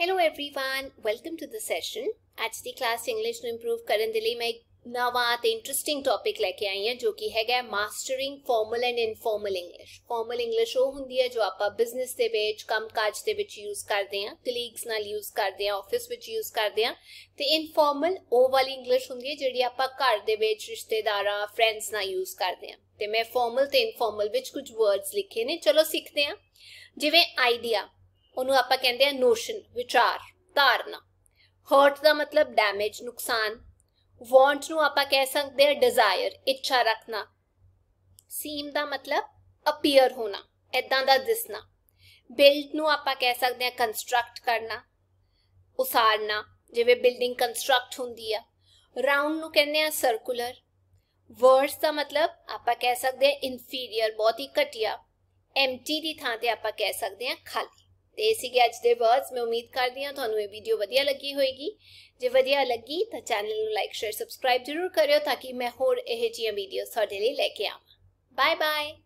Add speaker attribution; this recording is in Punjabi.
Speaker 1: Hello everyone, welcome to the session. ਅੱਜ ਦੀ ਕਲਾਸ ਇੰਗਲਿਸ਼ ਨੂੰ ਇੰਪਰੂਵ ਕਰਨ ਦੇ ਲਈ ਮੈਂ ਇੱਕ ਨਵਾਂ ਤੇ ਇੰਟਰਸਟਿੰਗ ਟੌਪਿਕ ਲੈ ਕੇ ਆਈ ਹਾਂ ਜੋ ਕਿ ਹੈਗਾ mastering formal and informal English formal English ਉਹ ਹੁੰਦੀ ਹੈ ਜੋ ਆਪਾਂ ਬਿਜ਼ਨਸ ਦੇ ਵਿੱਚ ਕੰਮ ਕਾਜ ਦੇ ਵਿੱਚ ਯੂਜ਼ ਕਰਦੇ ਹਾਂ ਕਲੀਗਸ ਨਾਲ ਯੂਜ਼ ਕਰਦੇ ਹਾਂ ਆਫਿਸ ਵਿੱਚ ਯੂਜ਼ ਕਰਦੇ ਹਾਂ ਤੇ ਇਨਫਾਰਮਲ ਉਹ ਵਾਲੀ ਇੰਗਲਿਸ਼ ਹੁੰਦੀ ਹੈ ਜਿਹੜੀ ਆਪਾਂ ਘਰ ਦੇ ਵਿੱਚ ਰਿਸ਼ਤੇਦਾਰਾਂ ਫਰੈਂਡਸ ਨਾਲ ਯੂਜ਼ ਕਰਦੇ ਹਾਂ ਤੇ ਮੈਂ ਫਾਰਮਲ ਤੇ ਇਨਫਾਰਮਲ ਵਿੱਚ ਕੁਝ ਵਰਡਸ ਲਿਖੇ ਨੇ ਚਲੋ ਸਿੱਖਦੇ ਹਾਂ ਜਿਵੇਂ ਆਈਡੀਆ ਉਹਨੂੰ ਆਪਾਂ ਕਹਿੰਦੇ ਆ ਨੋਸ਼ਨ ਵਿਚਾਰ ਧਾਰਨਾ ਹਰਟ ਦਾ ਮਤਲਬ ਡੈਮੇਜ ਨੁਕਸਾਨ ਵਾਂਟ ਨੂੰ ਆਪਾਂ ਕਹਿ ਸਕਦੇ ਆ ਡਿਜ਼ਾਇਰ ਇੱਛਾ ਰੱਖਣਾ ਸੀਮ ਦਾ ਮਤਲਬ ਅਪੀਅਰ ਹੋਣਾ ਐਦਾਂ ਦਾ ਦਿਸਣਾ ਬਿਲਡ ਨੂੰ ਆਪਾਂ ਕਹਿ ਸਕਦੇ ਆ ਕੰਸਟਰਕਟ ਕਰਨਾ ਉਸਾਰਨਾ ਜਿਵੇਂ ਬਿਲਡਿੰਗ ਕੰਸਟਰਕਟ ਹੁੰਦੀ ਆ ਰਾਉਂਡ ਨੂੰ ਕਹਿੰਦੇ ਆ ਸਰਕੂਲਰ ਵਰਡਸ ਦਾ ਮਤਲਬ ਆਪਾਂ ਕਹਿ ਸਕਦੇ ਆ ਇਨਫੀਰੀਅਰ ਬਹੁਤ ਹੀ ਘਟਿਆ ਐਮਟੀ ਦੀ ਥਾਂ ਤੇ ਆਪਾਂ ਕਹਿ ਸਕਦੇ ਆ ਖਾਲੀ ਤੇ ਇਹ ਕੇ ਅੱਜ ਦੇ ਵਰਡਸ ਮੈਂ ਉਮੀਦ ਕਰਦੀ ਹਾਂ ਤੁਹਾਨੂੰ ਇਹ ਵੀਡੀਓ ਵਧੀਆ ਲੱਗੀ ਹੋਵੇਗੀ ਜੇ ਵਧੀਆ ਲੱਗੀ ਤਾਂ ਚੈਨਲ ਨੂੰ ਲਾਈਕ ਸ਼ੇਅਰ ਸਬਸਕ੍ਰਾਈਬ ਜ਼ਰੂਰ ਕਰਿਓ ਤਾਂ ਕਿ ਮੈਂ ਹੋਰ ਇਹ ਜੀਆਂ ਵੀਡੀਓ ਤੁਹਾਡੇ ਲਈ ਲੈ ਕੇ ਆਵਾਂ ਬਾਏ ਬਾਏ